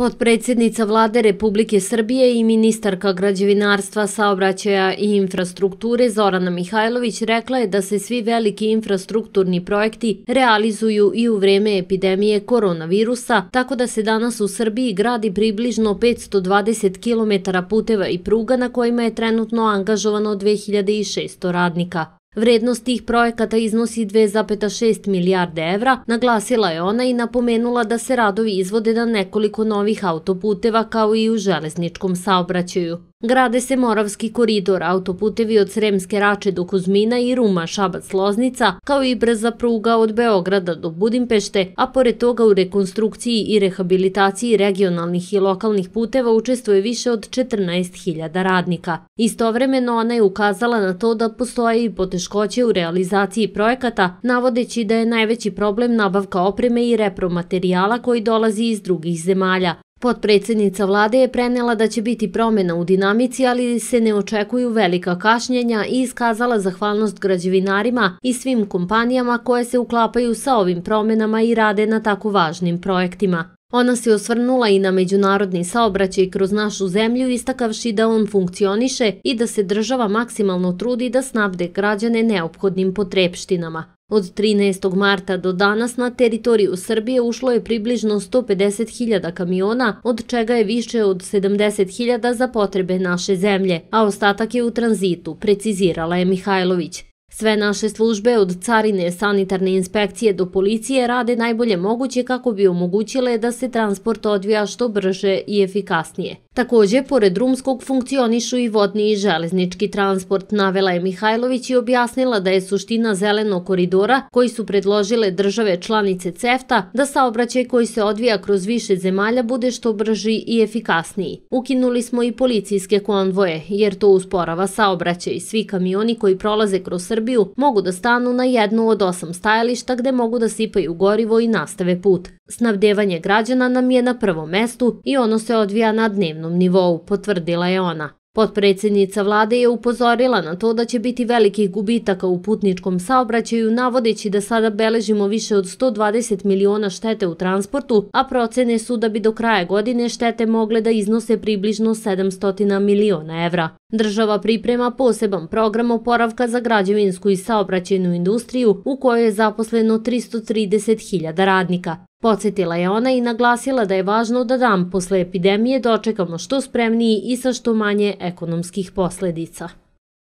Podpredsednica vlade Republike Srbije i ministarka građevinarstva, saobraćaja i infrastrukture Zorana Mihajlović rekla je da se svi veliki infrastrukturni projekti realizuju i u vreme epidemije koronavirusa, tako da se danas u Srbiji gradi približno 520 km puteva i pruga na kojima je trenutno angažovano 2600 radnika. Vrednost tih projekata iznosi 2,6 milijarde evra, naglasila je ona i napomenula da se radovi izvode na nekoliko novih autoputeva kao i u železničkom saobraćaju. Grade se Moravski koridor, autoputevi od Sremske Rače do Kuzmina i Ruma, Šabac-Loznica, kao i brza pruga od Beograda do Budimpešte, a pored toga u rekonstrukciji i rehabilitaciji regionalnih i lokalnih puteva učestvuje više od 14.000 radnika. Istovremeno ona je ukazala na to da postoje i poteškoće u realizaciji projekata, navodeći da je najveći problem nabavka opreme i repromaterijala koji dolazi iz drugih zemalja, Potpredsednica vlade je prenela da će biti promjena u dinamici, ali se ne očekuju velika kašnjenja i iskazala zahvalnost građevinarima i svim kompanijama koje se uklapaju sa ovim promjenama i rade na tako važnim projektima. Ona se osvrnula i na međunarodni saobraćaj kroz našu zemlju istakavši da on funkcioniše i da se država maksimalno trudi da snabde građane neophodnim potrepštinama. Od 13. marta do danas na teritoriju Srbije ušlo je približno 150.000 kamiona, od čega je više od 70.000 za potrebe naše zemlje, a ostatak je u tranzitu, precizirala je Mihajlović. Sve naše službe od carine, sanitarne inspekcije do policije rade najbolje moguće kako bi omogućile da se transport odvija što brže i efikasnije. Takođe, pored drumskog funkcionišu i vodni i železnički transport, navela je Mihajlović i objasnila da je suština zelenog koridora koji su predložile države članice CEFTA da saobraćaj koji se odvija kroz više zemalja bude što brži i efikasniji. Ukinuli smo i policijske konvoje, jer to usporava saobraćaj. Svi kamioni koji prolaze kroz Srbiju mogu da stanu na jednu od osam stajališta gde mogu da sipaju gorivo i nastave put. Snabdevanje građana nam je na prvom mestu i ono se odvija na dnevnom nacionalnom nivou, potvrdila je ona. Potpredsjednica vlade je upozorila na to da će biti velikih gubitaka u putničkom saobraćaju, navodeći da sada beležimo više od 120 miliona štete u transportu, a procene su da bi do kraja godine štete mogle da iznose približno 700 miliona evra. Država priprema poseban program oporavka za građevinsku i saobraćajnu industriju u kojoj je zaposleno 330.000 radnika. Podsjetila je ona i naglasila da je važno da dan posle epidemije dočekamo što spremniji i sa što manje ekonomskih posledica.